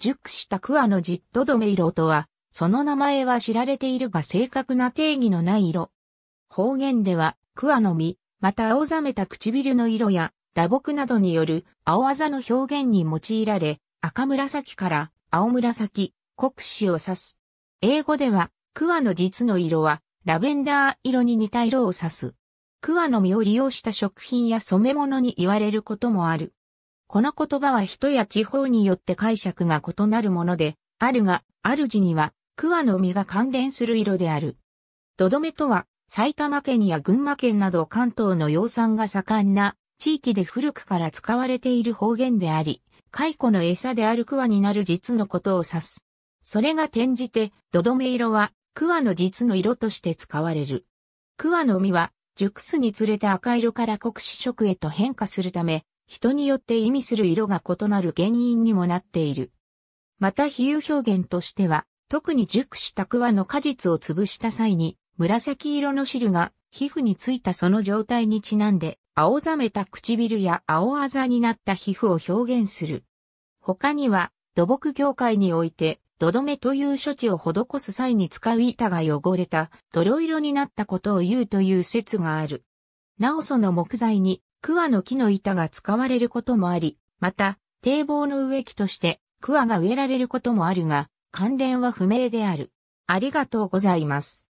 熟したクのジッとドメ色とは、その名前は知られているが正確な定義のない色。方言では、クの実、また青ざめた唇の色や打撲などによる青あざの表現に用いられ、赤紫から青紫、黒子を指す。英語では、クの実の色は、ラベンダー色に似た色を指す。クの実を利用した食品や染め物に言われることもある。この言葉は人や地方によって解釈が異なるもので、あるが、主には、桑の実が関連する色である。どどめとは、埼玉県や群馬県など関東の養蚕が盛んな地域で古くから使われている方言であり、蚕の餌である桑になる実のことを指す。それが転じて、どどめ色は桑の実の色として使われる。桑の実は、熟すにつれて赤色から黒紫色へと変化するため、人によって意味する色が異なる原因にもなっている。また比喩表現としては、特に熟した桑の果実を潰した際に、紫色の汁が皮膚についたその状態にちなんで、青ざめた唇や青あざになった皮膚を表現する。他には、土木業界において、土留めという処置を施す際に使う板が汚れた、泥色になったことを言うという説がある。なおその木材に桑の木の板が使われることもあり、また、堤防の植木として桑が植えられることもあるが、関連は不明である。ありがとうございます。